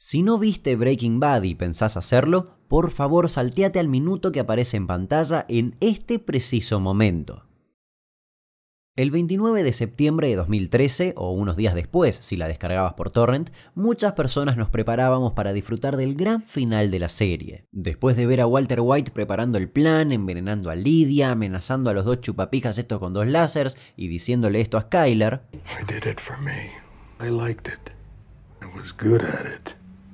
Si no viste Breaking Bad y pensás hacerlo, por favor salteate al minuto que aparece en pantalla en este preciso momento. El 29 de septiembre de 2013, o unos días después si la descargabas por torrent, muchas personas nos preparábamos para disfrutar del gran final de la serie. Después de ver a Walter White preparando el plan, envenenando a Lydia, amenazando a los dos chupapijas estos con dos lásers y diciéndole esto a Skyler, me.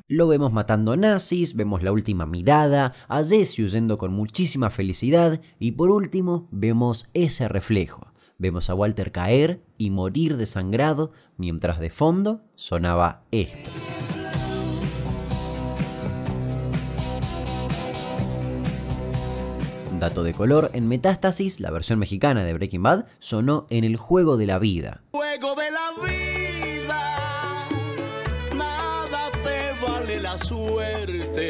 Lo vemos matando nazis, vemos la última mirada, a Jesse huyendo con muchísima felicidad y por último vemos ese reflejo. Vemos a Walter caer y morir desangrado mientras de fondo sonaba esto. dato de color, en Metástasis, la versión mexicana de Breaking Bad, sonó en el juego de la vida. Juego de la vida. suerte.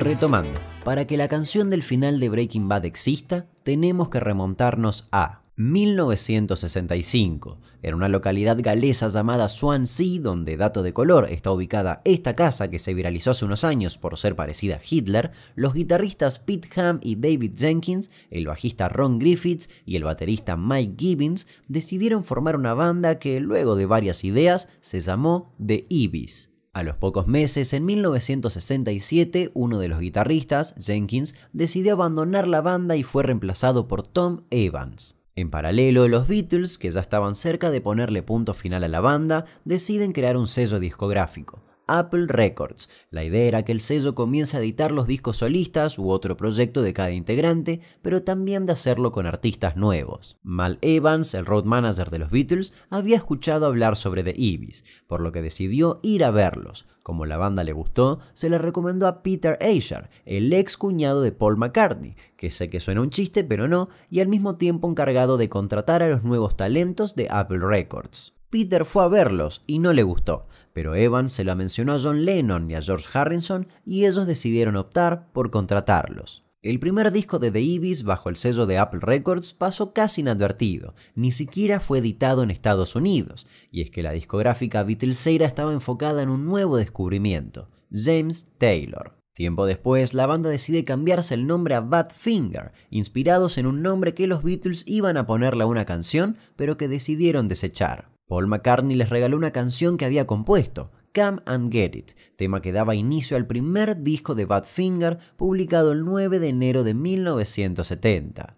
Retomando, para que la canción del final de Breaking Bad exista, tenemos que remontarnos a 1965, en una localidad galesa llamada Swansea, donde dato de color está ubicada esta casa que se viralizó hace unos años por ser parecida a Hitler, los guitarristas Pete Ham y David Jenkins, el bajista Ron Griffiths y el baterista Mike Gibbons decidieron formar una banda que luego de varias ideas se llamó The Ibis. A los pocos meses, en 1967, uno de los guitarristas, Jenkins, decidió abandonar la banda y fue reemplazado por Tom Evans. En paralelo, los Beatles, que ya estaban cerca de ponerle punto final a la banda, deciden crear un sello discográfico. Apple Records. La idea era que el sello comience a editar los discos solistas u otro proyecto de cada integrante, pero también de hacerlo con artistas nuevos. Mal Evans, el road manager de los Beatles, había escuchado hablar sobre The Ibis, por lo que decidió ir a verlos. Como la banda le gustó, se la recomendó a Peter Asher, el ex cuñado de Paul McCartney, que sé que suena un chiste, pero no, y al mismo tiempo encargado de contratar a los nuevos talentos de Apple Records. Peter fue a verlos y no le gustó, pero Evan se la mencionó a John Lennon y a George Harrison y ellos decidieron optar por contratarlos. El primer disco de The Ibis bajo el sello de Apple Records pasó casi inadvertido, ni siquiera fue editado en Estados Unidos, y es que la discográfica Beatlesera estaba enfocada en un nuevo descubrimiento, James Taylor. Tiempo después, la banda decide cambiarse el nombre a Badfinger, inspirados en un nombre que los Beatles iban a ponerle a una canción, pero que decidieron desechar. Paul McCartney les regaló una canción que había compuesto, Come and Get It, tema que daba inicio al primer disco de Badfinger publicado el 9 de enero de 1970.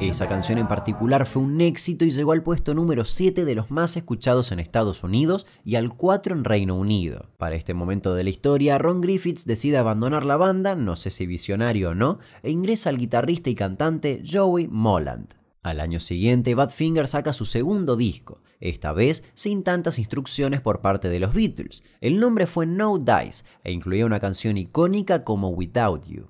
Esa canción en particular fue un éxito y llegó al puesto número 7 de los más escuchados en Estados Unidos y al 4 en Reino Unido. Para este momento de la historia, Ron Griffiths decide abandonar la banda, no sé si visionario o no, e ingresa al guitarrista y cantante Joey Molland. Al año siguiente, Badfinger saca su segundo disco, esta vez sin tantas instrucciones por parte de los Beatles. El nombre fue No Dice e incluía una canción icónica como Without You.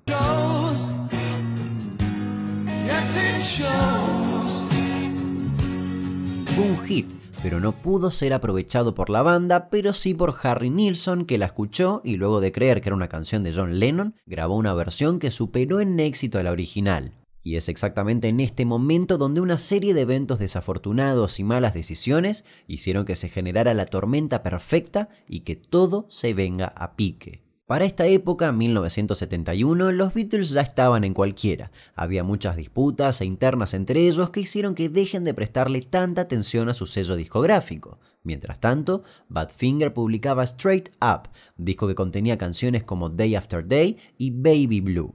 Fue un hit, pero no pudo ser aprovechado por la banda, pero sí por Harry Nilsson, que la escuchó y luego de creer que era una canción de John Lennon, grabó una versión que superó en éxito a la original. Y es exactamente en este momento donde una serie de eventos desafortunados y malas decisiones hicieron que se generara la tormenta perfecta y que todo se venga a pique. Para esta época, 1971, los Beatles ya estaban en cualquiera. Había muchas disputas e internas entre ellos que hicieron que dejen de prestarle tanta atención a su sello discográfico. Mientras tanto, Badfinger publicaba Straight Up, disco que contenía canciones como Day After Day y Baby Blue.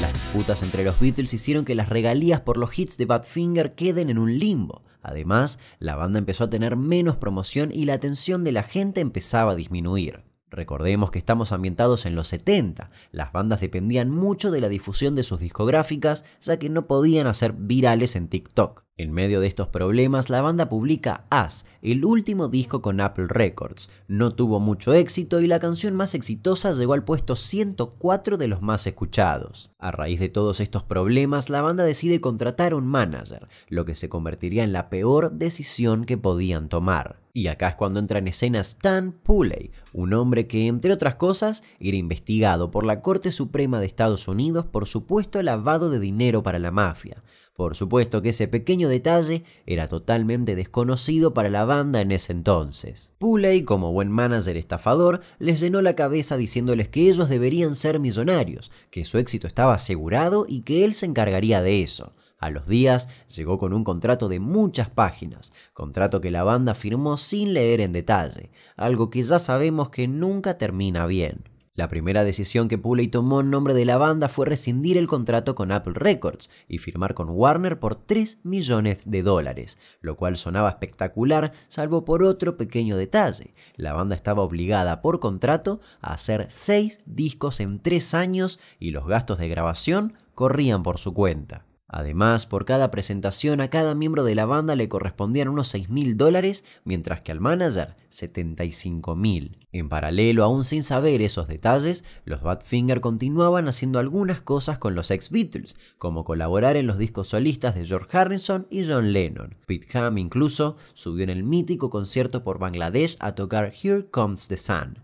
Las disputas entre los Beatles hicieron que las regalías por los hits de Badfinger queden en un limbo. Además, la banda empezó a tener menos promoción y la atención de la gente empezaba a disminuir. Recordemos que estamos ambientados en los 70. Las bandas dependían mucho de la difusión de sus discográficas, ya que no podían hacer virales en TikTok. En medio de estos problemas, la banda publica As, el último disco con Apple Records. No tuvo mucho éxito y la canción más exitosa llegó al puesto 104 de los más escuchados. A raíz de todos estos problemas, la banda decide contratar un manager, lo que se convertiría en la peor decisión que podían tomar. Y acá es cuando entra en escena Stan Pooley, un hombre que, entre otras cosas, era investigado por la Corte Suprema de Estados Unidos por supuesto lavado de dinero para la mafia. Por supuesto que ese pequeño detalle era totalmente desconocido para la banda en ese entonces. Puley, como buen manager estafador, les llenó la cabeza diciéndoles que ellos deberían ser millonarios, que su éxito estaba asegurado y que él se encargaría de eso. A los días llegó con un contrato de muchas páginas, contrato que la banda firmó sin leer en detalle, algo que ya sabemos que nunca termina bien. La primera decisión que Puley tomó en nombre de la banda fue rescindir el contrato con Apple Records y firmar con Warner por 3 millones de dólares, lo cual sonaba espectacular, salvo por otro pequeño detalle. La banda estaba obligada por contrato a hacer 6 discos en 3 años y los gastos de grabación corrían por su cuenta. Además, por cada presentación a cada miembro de la banda le correspondían unos 6.000 mil dólares, mientras que al manager 75.000. mil. En paralelo, aún sin saber esos detalles, los Badfinger continuaban haciendo algunas cosas con los ex Beatles, como colaborar en los discos solistas de George Harrison y John Lennon. Pete Ham incluso subió en el mítico concierto por Bangladesh a tocar Here comes the sun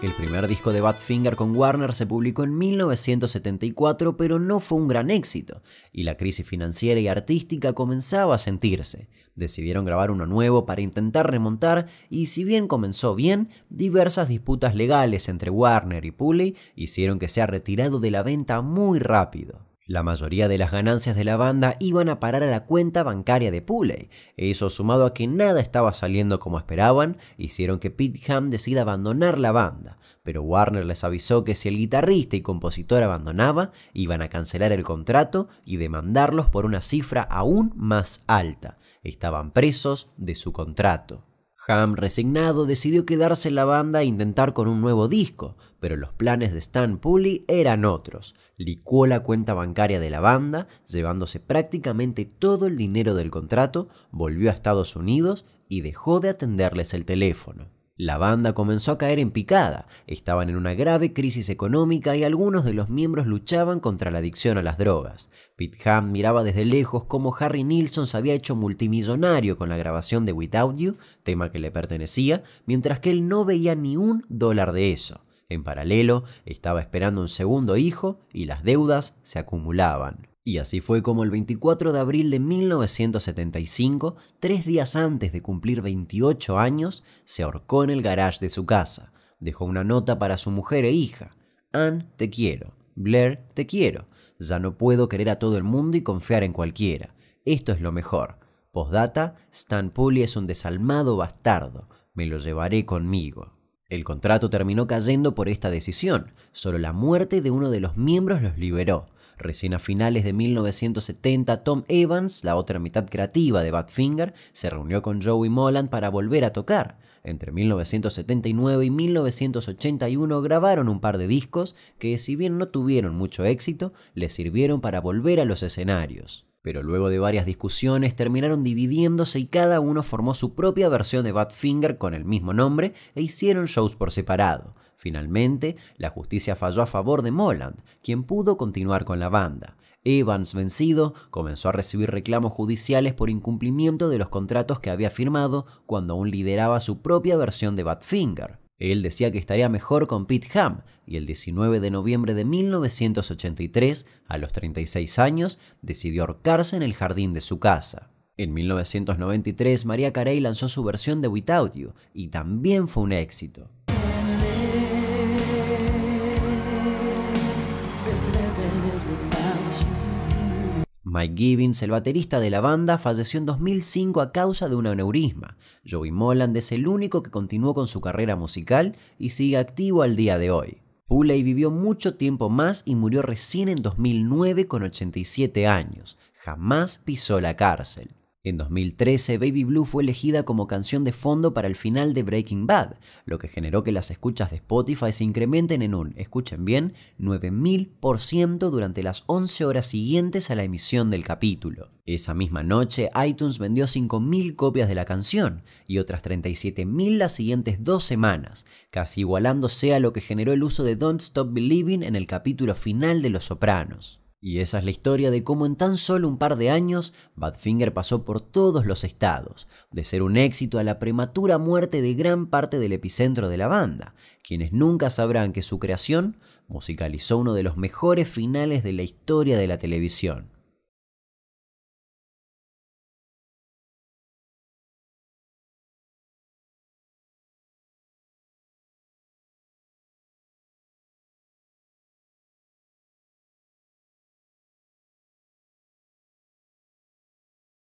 el primer disco de Badfinger con Warner se publicó en 1974, pero no fue un gran éxito, y la crisis financiera y artística comenzaba a sentirse. Decidieron grabar uno nuevo para intentar remontar, y si bien comenzó bien, diversas disputas legales entre Warner y Pulley hicieron que sea retirado de la venta muy rápido. La mayoría de las ganancias de la banda iban a parar a la cuenta bancaria de Pooley. Eso sumado a que nada estaba saliendo como esperaban, hicieron que Pete Ham decida abandonar la banda. Pero Warner les avisó que si el guitarrista y compositor abandonaba, iban a cancelar el contrato y demandarlos por una cifra aún más alta. Estaban presos de su contrato. Ham, resignado, decidió quedarse en la banda e intentar con un nuevo disco, pero los planes de Stan Pulley eran otros. Licuó la cuenta bancaria de la banda, llevándose prácticamente todo el dinero del contrato, volvió a Estados Unidos y dejó de atenderles el teléfono. La banda comenzó a caer en picada, estaban en una grave crisis económica y algunos de los miembros luchaban contra la adicción a las drogas. Pete Ham miraba desde lejos cómo Harry Nilsson se había hecho multimillonario con la grabación de Without You, tema que le pertenecía, mientras que él no veía ni un dólar de eso. En paralelo, estaba esperando un segundo hijo y las deudas se acumulaban. Y así fue como el 24 de abril de 1975, tres días antes de cumplir 28 años, se ahorcó en el garage de su casa. Dejó una nota para su mujer e hija. Ann, te quiero. Blair, te quiero. Ya no puedo querer a todo el mundo y confiar en cualquiera. Esto es lo mejor. Postdata, Stan Pulley es un desalmado bastardo. Me lo llevaré conmigo. El contrato terminó cayendo por esta decisión. Solo la muerte de uno de los miembros los liberó. Recién a finales de 1970, Tom Evans, la otra mitad creativa de Badfinger, se reunió con Joey Moland para volver a tocar. Entre 1979 y 1981 grabaron un par de discos que, si bien no tuvieron mucho éxito, les sirvieron para volver a los escenarios pero luego de varias discusiones terminaron dividiéndose y cada uno formó su propia versión de Badfinger con el mismo nombre e hicieron shows por separado. Finalmente, la justicia falló a favor de Moland, quien pudo continuar con la banda. Evans, vencido, comenzó a recibir reclamos judiciales por incumplimiento de los contratos que había firmado cuando aún lideraba su propia versión de Badfinger. Él decía que estaría mejor con Pete Ham, y el 19 de noviembre de 1983, a los 36 años, decidió ahorcarse en el jardín de su casa. En 1993, María Carey lanzó su versión de Without You, y también fue un éxito. Mike Gibbons, el baterista de la banda, falleció en 2005 a causa de un aneurisma. Joey Moland es el único que continuó con su carrera musical y sigue activo al día de hoy. Pooley vivió mucho tiempo más y murió recién en 2009 con 87 años. Jamás pisó la cárcel. En 2013, Baby Blue fue elegida como canción de fondo para el final de Breaking Bad, lo que generó que las escuchas de Spotify se incrementen en un, escuchen bien, 9000% durante las 11 horas siguientes a la emisión del capítulo. Esa misma noche, iTunes vendió 5.000 copias de la canción y otras 37.000 las siguientes dos semanas, casi igualándose a lo que generó el uso de Don't Stop Believing en el capítulo final de Los Sopranos. Y esa es la historia de cómo en tan solo un par de años Badfinger pasó por todos los estados, de ser un éxito a la prematura muerte de gran parte del epicentro de la banda, quienes nunca sabrán que su creación musicalizó uno de los mejores finales de la historia de la televisión.